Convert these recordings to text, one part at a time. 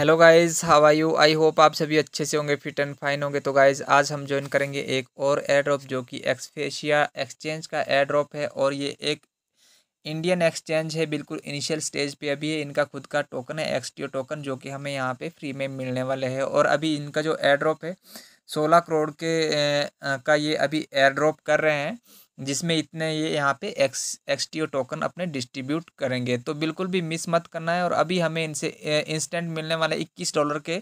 hello guys how are you I hope आप सभी अच्छे से होंगे फिट एंड फाइन होंगे तो गाइस आज हम ज्वाइन करेंगे एक और एयर ड्रॉप जो कि एक्सफेशिया एक्सचेंज का एयर ड्रॉप है और ये एक इंडियन एक्सचेंज है बिल्कुल इनिशियल स्टेज पे अभी है इनका खुद का टोकन है एक्स टोकन जो कि हमें यहाँ पर फ्री में मिलने वाले है और अभी इनका जो एयर ड्रॉप है सोलह करोड़ के का ये अभी एयर ड्रॉप कर रहे हैं जिसमें इतने ये यहाँ पे X X T O token अपने डिस्ट्रीब्यूट करेंगे तो बिल्कुल भी मिस मत करना है और अभी हमें इनसे इंस्टेंट मिलने वाले इक्कीस डॉलर के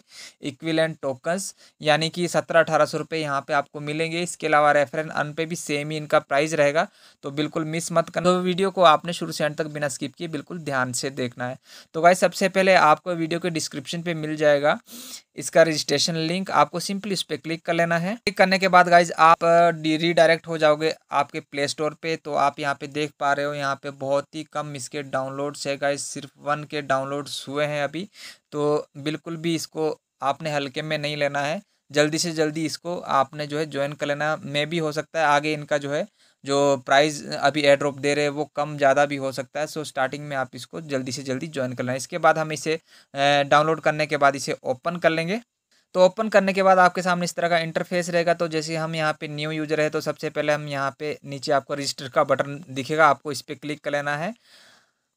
इक्विलेंट टोकन्स यानी कि सत्रह अठारह सौ रुपये यहाँ पर आपको मिलेंगे इसके अलावा रेफरेंस अन पे भी सेम ही इनका प्राइस रहेगा तो बिल्कुल मिस मत करना तो वीडियो को आपने शुरू से एंड तक बिना स्किप किए बिल्कुल ध्यान से देखना है तो भाई सबसे पहले आपको वीडियो के डिस्क्रिप्शन पर मिल जाएगा इसका रजिस्ट्रेशन लिंक आपको सिंपली उस पर क्लिक कर लेना है क्लिक करने के बाद गाइज आप रीडायरेक्ट हो जाओगे आपके प्ले स्टोर पर तो आप यहाँ पे देख पा रहे हो यहाँ पे बहुत ही कम इसके डाउनलोड्स है गाइज सिर्फ वन के डाउनलोड्स हुए हैं अभी तो बिल्कुल भी इसको आपने हल्के में नहीं लेना है जल्दी से जल्दी इसको आपने जो है ज्वाइन कर लेना मे भी हो सकता है आगे इनका जो है जो प्राइस अभी एड्रॉप दे रहे हैं वो कम ज़्यादा भी हो सकता है सो स्टार्टिंग में आप इसको जल्दी से जल्दी ज्वाइन कर लेना इसके बाद हम इसे डाउनलोड करने के बाद इसे ओपन कर लेंगे तो ओपन करने के बाद आपके सामने इस तरह का इंटरफेस रहेगा तो जैसे हम यहाँ पे न्यू यूजर है तो सबसे पहले हम यहाँ पे नीचे आपको रजिस्टर का बटन दिखेगा आपको इस पर क्लिक कर लेना है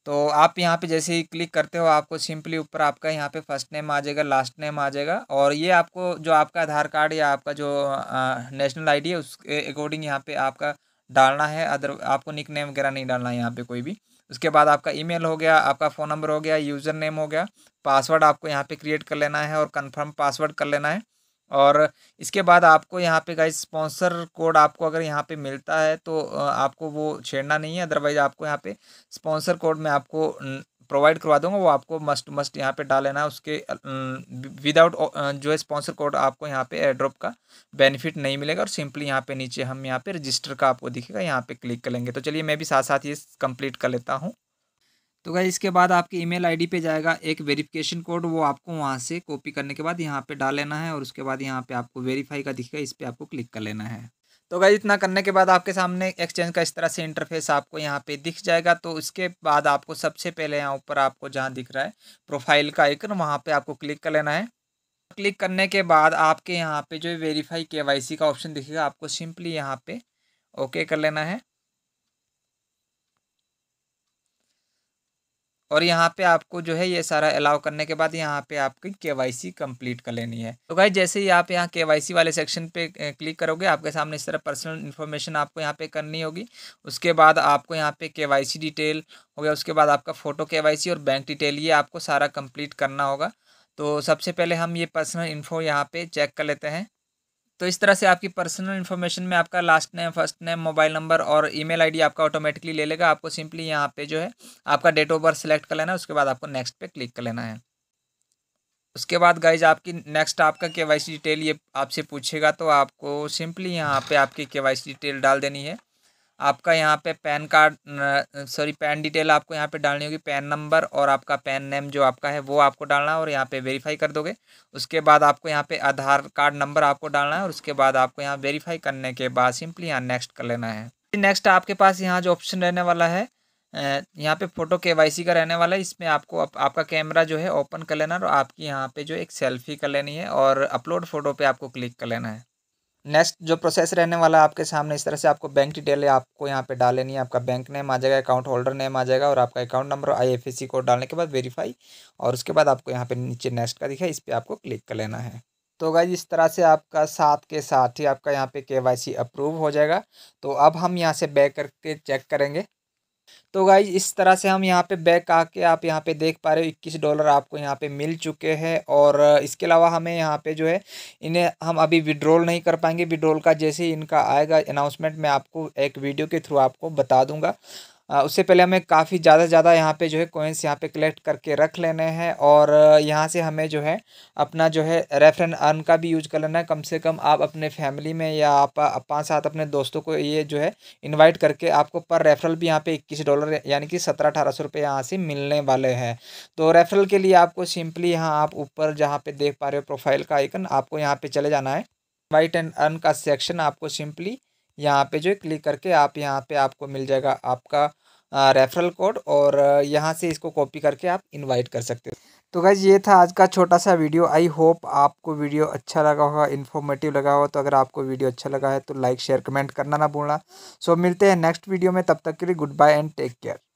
तो आप यहाँ पे जैसे ही क्लिक करते हो आपको सिंपली ऊपर आपका यहाँ पे फर्स्ट नेम आ जाएगा लास्ट नेम आ जाएगा और ये आपको जो आपका आधार कार्ड या आपका जो नेशनल आई है उसके अकॉर्डिंग यहाँ पर आपका डालना है अदर आपको निक नेम वगैरह नहीं डालना है यहाँ पर कोई भी उसके बाद आपका ईमेल हो गया आपका फ़ोन नंबर हो गया यूज़र नेम हो गया पासवर्ड आपको यहाँ पे क्रिएट कर लेना है और कंफर्म पासवर्ड कर लेना है और इसके बाद आपको यहाँ पे गाइज स्पॉन्सर कोड आपको अगर यहाँ पे मिलता है तो आपको वो छेड़ना नहीं है अदरवाइज आपको यहाँ पे स्पॉन्सर कोड में आपको प्रोवाइड करवा दूंगा वो आपको मस्ट मस्ट यहाँ पे डाल लेना है उसके विदाउट जो है स्पॉन्सर कोड आपको यहाँ पे एड्रॉप का बेनिफिट नहीं मिलेगा और सिंपली यहाँ पे नीचे हम यहाँ पे रजिस्टर का आपको दिखेगा यहाँ पे क्लिक कर लेंगे तो चलिए मैं भी साथ साथ ये कंप्लीट कर लेता हूँ तो गई इसके बाद आपकी ई मेल पे जाएगा एक वेरीफिकेशन कोड वो आपको वहाँ से कॉपी करने के बाद यहाँ पर डाल लेना है और उसके बाद यहाँ पर आपको वेरीफाई का दिखेगा इस पर आपको क्लिक कर लेना है तो गाइज इतना करने के बाद आपके सामने एक्सचेंज का इस तरह से इंटरफेस आपको यहाँ पे दिख जाएगा तो उसके बाद आपको सबसे पहले यहाँ ऊपर आपको जहाँ दिख रहा है प्रोफाइल का आइकन वहाँ पे आपको क्लिक कर लेना है क्लिक करने के बाद आपके यहाँ पे जो वेरीफाई के वाई सी का ऑप्शन दिखेगा आपको सिंपली यहाँ पे ओके कर लेना है और यहाँ पे आपको जो है ये सारा अलाउ करने के बाद यहाँ पे आपकी के वाई सी कम्प्लीट कर लेनी है तो भाई जैसे ही आप यहाँ के वाई सी वाले सेक्शन पे क्लिक करोगे आपके सामने इस तरह पर्सनल इन्फॉर्मेशन आपको यहाँ पे करनी होगी उसके बाद आपको यहाँ पे के वाई सी डिटेल हो गया उसके बाद आपका फ़ोटो के वाई सी और बैंक डिटेल ये आपको सारा कम्प्लीट करना होगा तो सबसे पहले हम ये पर्सनल इन्फो यहाँ पर चेक कर लेते हैं तो इस तरह से आपकी पर्सनल इन्फॉर्मेशन में आपका last name first name mobile number और ईमेल आईडी आपका ऑटोमेटिकली ले लेगा आपको सिंपली यहाँ पे जो है आपका डेट ऑफ बर्थ सेलेक्ट कर लेना है उसके बाद आपको नेक्स्ट पे क्लिक कर लेना है उसके बाद गाइज आपकी नेक्स्ट आपका के वाई सी डिटेल ये आपसे पूछेगा तो आपको सिंपली यहाँ पे आपकी के वाई सी डिटेल डाल देनी है आपका यहाँ पे PAN card sorry PAN detail आपको यहाँ पे डालनी होगी पैन नंबर और आपका पैन नेम जो आपका है वो आपको डालना है और यहाँ पे वेरीफाई कर दोगे उसके बाद आपको यहाँ पे आधार कार्ड नंबर आपको डालना है और उसके बाद आपको यहाँ वेरीफाई करने के बाद सिंपली यहाँ नेक्स्ट कर लेना है नेक्स्ट आपके पास यहाँ जो ऑप्शन रहने वाला है यहाँ पे फ़ोटो के वाई सी का रहने वाला है इसमें आपको आप, आपका कैमरा जो है ओपन कर लेना और आपकी यहाँ पे जो एक सेल्फी कर लेनी है और अपलोड फ़ोटो पे आपको क्लिक कर लेना है नेक्स्ट जो प्रोसेस रहने वाला है आपके सामने इस तरह से आपको बैंक डिटेल आपको यहाँ पे डाल लेनी है आपका बैंक नेम आ जाएगा अकाउंट होल्डर नेम आ जाएगा और आपका अकाउंट नंबर आईएफएससी कोड डालने के बाद वेरीफाई और उसके बाद आपको यहाँ पे नीचे नेक्स्ट का दिखा इस पर आपको क्लिक कर लेना है तो गाइज इस तरह से आपका साथ के साथ ही आपका यहाँ पे केवाईसी अप्रूव हो जाएगा तो अब हम यहाँ से बैक करके चेक करेंगे तो गाइज इस तरह से हम यहाँ पे बैक आके आप यहाँ पे देख पा रहे हो इक्कीस डॉलर आपको यहाँ पे मिल चुके हैं और इसके अलावा हमें यहाँ पे जो है इन्हें हम अभी विड्रॉल नहीं कर पाएंगे विड्रॉल का जैसे ही इनका आएगा अनाउंसमेंट मैं आपको एक वीडियो के थ्रू आपको बता दूंगा उससे पहले हमें काफ़ी ज़्यादा ज़्यादा यहाँ पे जो है कोइंस यहाँ पे कलेक्ट करके रख लेने हैं और यहाँ से हमें जो है अपना जो है रेफरन अर्न का भी यूज कर लेना है कम से कम आप अपने फैमिली में या आप पाँच सात अपने दोस्तों को ये जो है इन्वाइट करके आपको पर रेफरल भी यहाँ पे इक्कीस डॉलर यानी कि सत्रह अठारह सौ रुपये यहाँ से मिलने वाले हैं तो रेफरल के लिए आपको सिंपली यहाँ आप ऊपर जहाँ पर देख पा रहे हो प्रोफाइल का आइकन आपको यहाँ पर चले जाना है वाइट एंड अर्न का सेक्शन आपको सिंपली यहाँ पे जो है क्लिक करके आप यहाँ पे आपको मिल जाएगा आपका रेफरल कोड और यहाँ से इसको कॉपी करके आप इनवाइट कर सकते हो तो गाइज ये था आज का छोटा सा वीडियो आई होप आपको वीडियो अच्छा लगा होगा इन्फॉर्मेटिव लगा हो तो अगर आपको वीडियो अच्छा लगा है तो लाइक शेयर कमेंट करना ना भूलना सो मिलते हैं नेक्स्ट वीडियो में तब तक के लिए good bye and take care